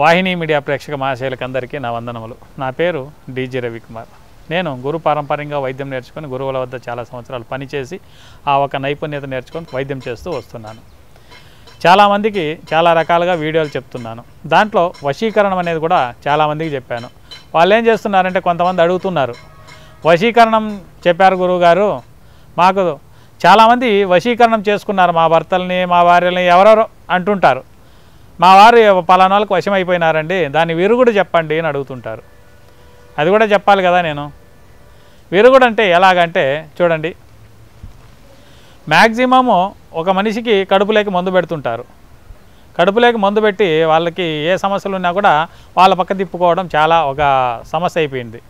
వాహిని media ప్రేక్షక మహాశైలకు అందరికీ నా వందనములు నా పేరు డీజీ రవికుమార్ నేను గురు పారంపర్యంగా వైద్యం నేర్చుకొని గురువుల వద్ద చాలా సంవత్సరాలు పనిచేసి ఆ ఒక నైపుణ్యత నేర్చుకొని వైద్యం చేస్తూ వస్తున్నాను చాలామందికి చాలా రకాలుగా వీడియోలు చెప్తున్నాను దాంట్లో వశీకరణం అనేది కూడా చాలామందికి చెప్పాను వాళ్ళు ఏం చేస్తున్నారంటే కొంతమంది అడుగుతున్నారు వశీకరణం చెప్పారు గురువుగారు మాకు చాలామంది వశీకరణం చేసుకున్నారు మా భర్తల్ని మా భార్యల్ని ఎవరెవరు అంటుంటారు మా వారు పలానా వాళ్ళకి వశం అయిపోయినారండి దాని విరుగుడు చెప్పండి అని అడుగుతుంటారు అది కూడా చెప్పాలి కదా నేను విరుగుడు అంటే ఎలాగంటే చూడండి మ్యాక్సిమము ఒక మనిషికి కడుపులోకి మందు పెడుతుంటారు కడుపులోకి మందు పెట్టి వాళ్ళకి ఏ సమస్యలు ఉన్నా కూడా వాళ్ళ పక్క తిప్పుకోవడం చాలా ఒక సమస్య అయిపోయింది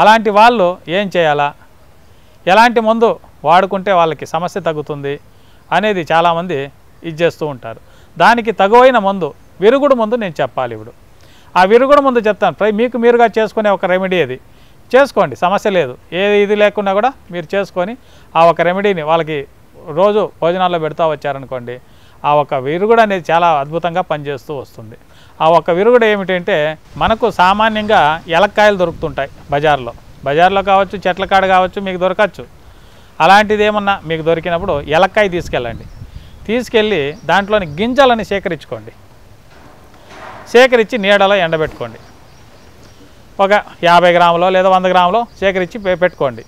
అలాంటి వాళ్ళు ఏం చేయాలా ఎలాంటి మందు వాడుకుంటే వాళ్ళకి సమస్య తగ్గుతుంది అనేది చాలామంది ఇది చేస్తూ ఉంటారు దానికి తగువైన మందు విరుగుడు ముందు నేను చెప్పాలి ఇప్పుడు ఆ విరుగుడు ముందు చెప్తాను మీకు మీరుగా చేసుకునే ఒక రెమెడీ అది చేసుకోండి సమస్య లేదు ఏ ఇది లేకుండా కూడా మీరు చేసుకొని ఆ ఒక రెమెడీని వాళ్ళకి రోజు భోజనాల్లో పెడతా వచ్చారనుకోండి ఆ ఒక విరుగుడు అనేది చాలా అద్భుతంగా పనిచేస్తూ వస్తుంది ఆ ఒక విరుగుడు ఏమిటంటే మనకు సామాన్యంగా ఎలక్కాయలు దొరుకుతుంటాయి బజార్లో బజార్లో కావచ్చు చెట్ల కాడ కావచ్చు మీకు దొరకచ్చు అలాంటిది ఏమన్నా మీకు దొరికినప్పుడు ఎలక్కాయ తీసుకెళ్ళండి తీసుకెళ్ళి దాంట్లోని గింజలని సేకరించుకోండి సేకరించి నీడలో ఎండబెట్టుకోండి ఒక యాభై గ్రాములో లేదా వంద గ్రాములో సేకరించి పెట్టుకోండి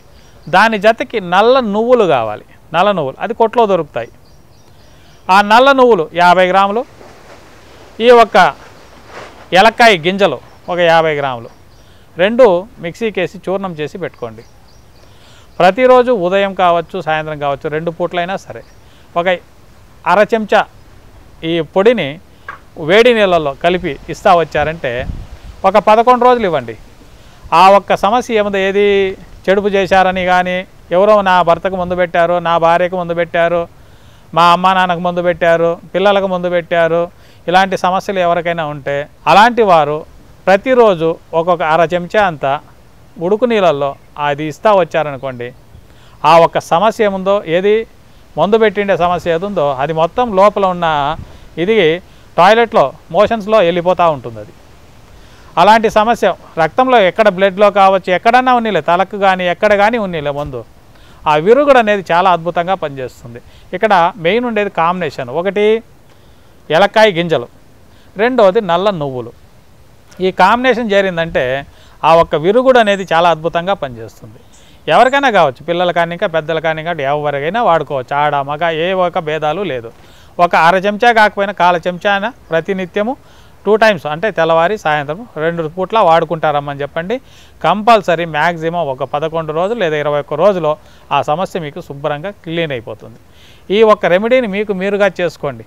దాని జతకి నల్ల నువ్వులు కావాలి నల్ల నువ్వులు అది కొట్లో దొరుకుతాయి ఆ నల్ల నువ్వులు యాభై గ్రాములు ఈ ఒక్క ఎలక్కాయ గింజలు ఒక యాభై గ్రాములు రెండు మిక్సీకి వేసి చూర్ణం చేసి పెట్టుకోండి ప్రతిరోజు ఉదయం కావచ్చు సాయంత్రం కావచ్చు రెండు పూట్లైనా సరే ఒక అర చెంచా ఈ పొడిని వేడి నీళ్ళల్లో కలిపి ఇస్తా వచ్చారంటే ఒక పదకొండు రోజులు ఇవ్వండి ఆ ఒక్క సమస్య ఏముంది ఏది చెడుపు చేశారని కానీ ఎవరో నా భర్తకు ముందు పెట్టారు నా భార్యకు ముందు పెట్టారు మా అమ్మ నాన్నకు ముందు పెట్టారు పిల్లలకు ముందు పెట్టారు ఇలాంటి సమస్యలు ఎవరికైనా ఉంటే అలాంటి వారు ప్రతిరోజు ఒక్కొక్క అర చెంచా అంతా ఉడుకు నీళ్ళల్లో అది ఇస్తా వచ్చారనుకోండి ఆ ఒక్క సమస్య ఏముందో ఏది మందు పెట్టిండే సమస్య ఏది ఉందో అది మొత్తం లోపల ఉన్న ఇది టాయిలెట్లో మోషన్స్లో వెళ్ళిపోతూ ఉంటుంది అది అలాంటి సమస్య రక్తంలో ఎక్కడ బ్లడ్లో కావచ్చు ఎక్కడన్నా ఉన్నీలే తలకు కానీ ఎక్కడ కానీ ఉన్నీలే ముందు ఆ విరుగుడు అనేది చాలా అద్భుతంగా పనిచేస్తుంది ఇక్కడ మెయిన్ ఉండేది కాంబినేషన్ ఒకటి ఎలక్కాయ గింజలు రెండవది నల్ల నువ్వులు ఈ కాంబినేషన్ చేరిందంటే ఆ ఒక్క విరుగుడు అనేది చాలా అద్భుతంగా పనిచేస్తుంది ఎవరికైనా కావచ్చు పిల్లల కానీ ఇంకా పెద్దల కానీ ఇంకా ఎవరికైనా వాడుకోవచ్చు ఆడ మగ ఏ ఒక్క భేదాలు లేదు ఒక అర చెంచా కాకపోయినా కాల చెంచా అయినా ప్రతినిత్యము టూ టైమ్స్ అంటే తెల్లవారి సాయంత్రం రెండు పూట్ల వాడుకుంటారమ్మని చెప్పండి కంపల్సరీ మ్యాక్సిమం ఒక పదకొండు రోజులు లేదా ఇరవై ఒక్క రోజులో ఆ సమస్య మీకు శుభ్రంగా క్లీన్ అయిపోతుంది ఈ ఒక్క రెమెడీని మీకు మీరుగా చేసుకోండి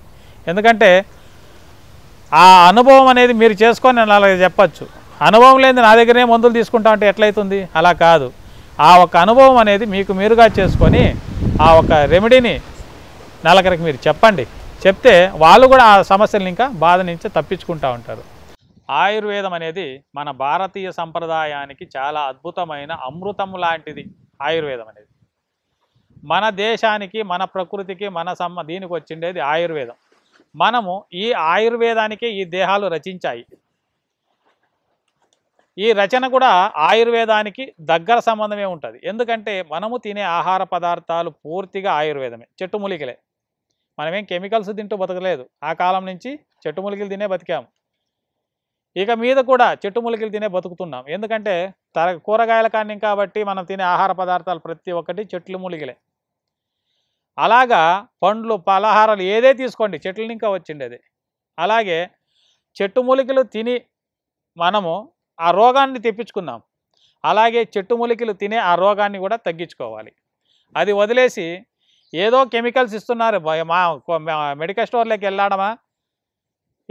ఎందుకంటే ఆ అనుభవం అనేది మీరు చేసుకొని నేను అలాగే చెప్పచ్చు అనుభవం లేని నా దగ్గరనే మందులు తీసుకుంటా అంటే ఎట్లయితుంది అలా కాదు ఆ ఒక అనుభవం అనేది మీకు మీరుగా చేసుకొని ఆ ఒక రెమెడీని నలకరికి మీరు చెప్పండి చెప్తే వాళ్ళు కూడా ఆ సమస్యలను ఇంకా బాధ నుంచి తప్పించుకుంటూ ఉంటారు ఆయుర్వేదం అనేది మన భారతీయ సంప్రదాయానికి చాలా అద్భుతమైన అమృతం లాంటిది ఆయుర్వేదం అనేది మన దేశానికి మన ప్రకృతికి మన సమ్మ దీనికి వచ్చిండేది ఆయుర్వేదం మనము ఈ ఆయుర్వేదానికే ఈ దేహాలు రచించాయి ఈ రచన కూడా ఆయుర్వేదానికి దగ్గర సంబంధమే ఉంటుంది ఎందుకంటే మనము తినే ఆహార పదార్థాలు పూర్తిగా ఆయుర్వేదమే చెట్టు మూలికలే మనమేం కెమికల్స్ తింటూ బతకలేదు ఆ కాలం నుంచి చెట్టు మూలికలు తినే బతికాము ఇక మీద కూడా చెట్టు మూలికలు తినే బతుకుతున్నాం ఎందుకంటే తర కూరగాయల కానీ కాబట్టి మనం తినే ఆహార పదార్థాలు ప్రతి ఒక్కటి చెట్లు మూలికలే అలాగా పండ్లు పలహారాలు ఏదే తీసుకోండి చెట్ల ఇంకా వచ్చిండేది అలాగే చెట్టు మూలికలు తిని మనము ఆ రోగాన్ని తెప్పించుకున్నాం అలాగే చెట్టు మూలికలు తినే ఆ రోగాన్ని కూడా తగ్గించుకోవాలి అది వదిలేసి ఏదో కెమికల్స్ ఇస్తున్నారు మా మెడికల్ స్టోర్లోకి వెళ్ళాడమా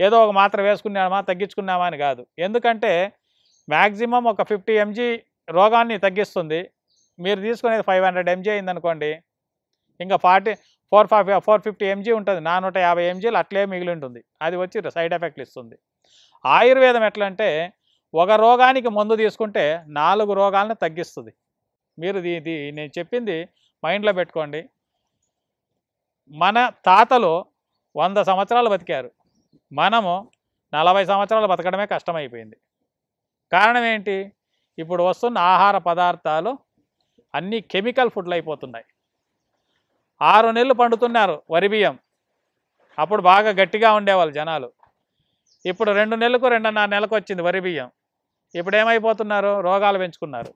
ఏదో ఒక మాత్ర వేసుకున్నామా తగ్గించుకున్నామా అని కాదు ఎందుకంటే మ్యాక్సిమం ఒక ఫిఫ్టీ ఎంజీ రోగాన్ని తగ్గిస్తుంది మీరు తీసుకునేది ఫైవ్ హండ్రెడ్ ఎంజీ అయిందనుకోండి ఇంకా forty four five four fifty MG ఉంటుంది నా నూట యాభై ఎంజీలు అట్లే మిగిలి ఉంటుంది అది వచ్చి సైడ్ ఎఫెక్ట్లు ఇస్తుంది ఆయుర్వేదం ఎట్లంటే ఒక రోగానికి మందు తీసుకుంటే నాలుగు రోగాలను తగ్గిస్తుంది మీరు ఇది నేను చెప్పింది మైండ్లో పెట్టుకోండి మన తాతలు వంద సంవత్సరాలు బతికారు మనము నలభై సంవత్సరాలు బతకడమే కష్టమైపోయింది కారణం ఏంటి ఇప్పుడు వస్తున్న ఆహార పదార్థాలు అన్నీ కెమికల్ ఫుడ్లు అయిపోతున్నాయి ఆరు నెలలు పండుతున్నారు వరి బియ్యం అప్పుడు బాగా గట్టిగా ఉండేవాళ్ళు జనాలు ఇప్పుడు రెండు నెలలకు రెండున్నర నెలకు వచ్చింది వరి బియ్యం ఇప్పుడు ఏమైపోతున్నారు రోగాలు పెంచుకున్నారు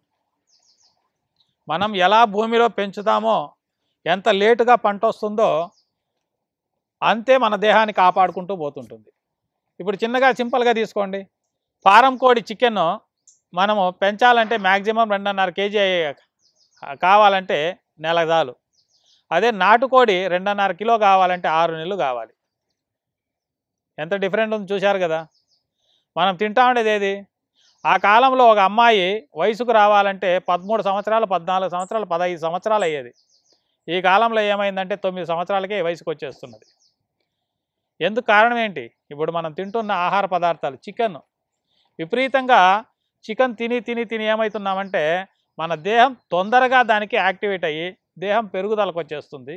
మనం ఎలా భూమిలో పెంచుతామో ఎంత లేటుగా పంట వస్తుందో అంతే మన దేహాన్ని కాపాడుకుంటూ పోతుంటుంది ఇప్పుడు చిన్నగా సింపుల్గా తీసుకోండి ఫారం కోడి చికెన్ మనము పెంచాలంటే మ్యాక్సిమం రెండున్నర కేజీ కావాలంటే నెల చాలు అదే నాటుకోడి రెండున్నర కిలో కావాలంటే ఆరు నెలలు కావాలి ఎంత డిఫరెంట్ ఉంది చూశారు కదా మనం తింటా ఉండేది ఏది ఆ కాలంలో ఒక అమ్మాయి వయసుకు రావాలంటే పదమూడు సంవత్సరాలు పద్నాలుగు సంవత్సరాలు పదహైదు సంవత్సరాలు అయ్యేది ఈ కాలంలో ఏమైందంటే తొమ్మిది సంవత్సరాలకే వయసుకు వచ్చేస్తున్నది ఎందుకు కారణం ఏంటి ఇప్పుడు మనం తింటున్న ఆహార పదార్థాలు చికెన్ విపరీతంగా చికెన్ తిని తిని తిని ఏమవుతున్నామంటే మన దేహం తొందరగా దానికి యాక్టివేట్ అయ్యి దేహం పెరుగుదలకు వచ్చేస్తుంది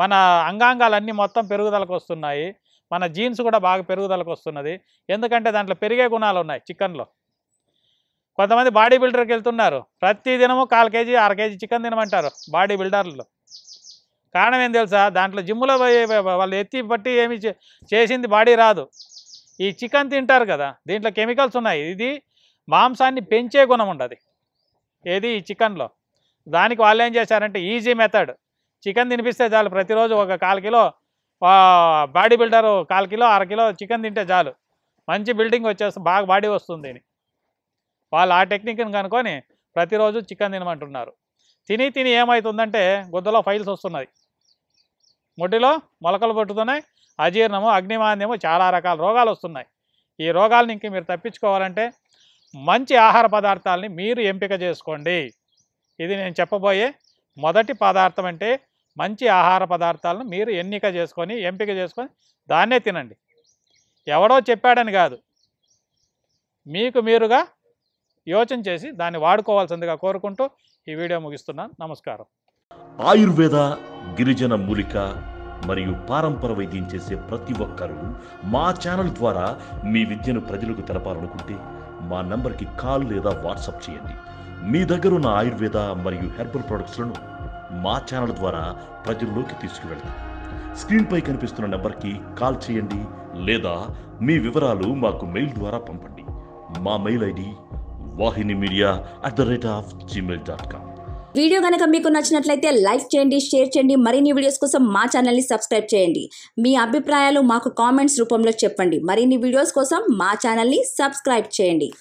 మన అంగాంగాలన్నీ మొత్తం పెరుగుదలకు వస్తున్నాయి మన జీన్స్ కూడా బాగా పెరుగుదలకు వస్తున్నది ఎందుకంటే దాంట్లో పెరిగే గుణాలు ఉన్నాయి చికెన్లో కొంతమంది బాడీ బిల్డర్కి వెళ్తున్నారు ప్రతి దినము కాల్ కేజీ అర కేజీ చికెన్ తినమంటారు బాడీ బిల్డర్లు కారణం ఏం తెలుసా దాంట్లో జిమ్లో వాళ్ళు ఎత్తి పట్టి ఏమి చేసింది బాడీ రాదు ఈ చికెన్ తింటారు కదా దీంట్లో కెమికల్స్ ఉన్నాయి ఇది మాంసాన్ని పెంచే గుణం ఉండదు ఏది ఈ చికెన్లో దానికి వాళ్ళు ఏం చేశారంటే ఈజీ మెథడ్ చికెన్ తినిపిస్తే చాలు ప్రతిరోజు ఒక కాల్ కిలో బాడీ బిల్డరు కాల్ కిలో అర కిలో చికెన్ తింటే చాలు మంచి బిల్డింగ్ వచ్చేస్తే బాగా బాడీ వస్తుంది వాళ్ళు ఆ టెక్నిక్ని కనుకొని ప్రతిరోజు చికెన్ తినమంటున్నారు తిని తిని ఏమవుతుందంటే గుద్దలో ఫైల్స్ వస్తున్నాయి మొటిలో మొలకలు పట్టుతున్నాయి అజీర్ణము అగ్నిమాంద్యము చాలా రకాల రోగాలు వస్తున్నాయి ఈ రోగాలని ఇంక మీరు తప్పించుకోవాలంటే మంచి ఆహార పదార్థాలని మీరు ఎంపిక చేసుకోండి ఇది నేను చెప్పబోయే మొదటి పదార్థం అంటే మంచి ఆహార పదార్థాలను మీరు ఎన్నిక చేసుకొని ఎంపిక చేసుకొని దాన్నే తినండి ఎవడో చెప్పాడని కాదు మీకు మీరుగా యోచన చేసి దాన్ని వాడుకోవాల్సిందిగా కోరుకుంటూ ఈ వీడియో ముగిస్తున్నాను నమస్కారం ఆయుర్వేద గిరిజన మూలిక మరియు పారంపర వైద్యం చేసే ప్రతి ఒక్కరూ మా ఛానల్ ద్వారా మీ విద్యను ప్రజలకు తెలపాలనుకుంటే మా నంబర్కి కాల్ లేదా వాట్సాప్ చేయండి మీ దగ్గర ఉన్న ఆయుర్వేద మరియు హెర్బల్ ప్రొడక్ట్స్లను మా ఛానల్ ద్వారా ప్రజల్లోకి తీసుకువెళ్తాం స్క్రీన్పై కనిపిస్తున్న నెంబర్కి కాల్ చేయండి లేదా మీ వివరాలు మాకు మెయిల్ ద్వారా పంపండి మా mail ID Vahini media at the rate of Gmail dot com video కనుక మీకు నచ్చినట్లయితే లైక్ చేయండి షేర్ చేయండి మరిన్ని వీడియోస్ కోసం మా ఛానల్ని సబ్స్క్రైబ్ చేయండి మీ అభిప్రాయాలు మాకు కామెంట్స్ రూపంలో చెప్పండి మరిన్ని వీడియోస్ కోసం మా ఛానల్ని సబ్స్క్రైబ్ చేయండి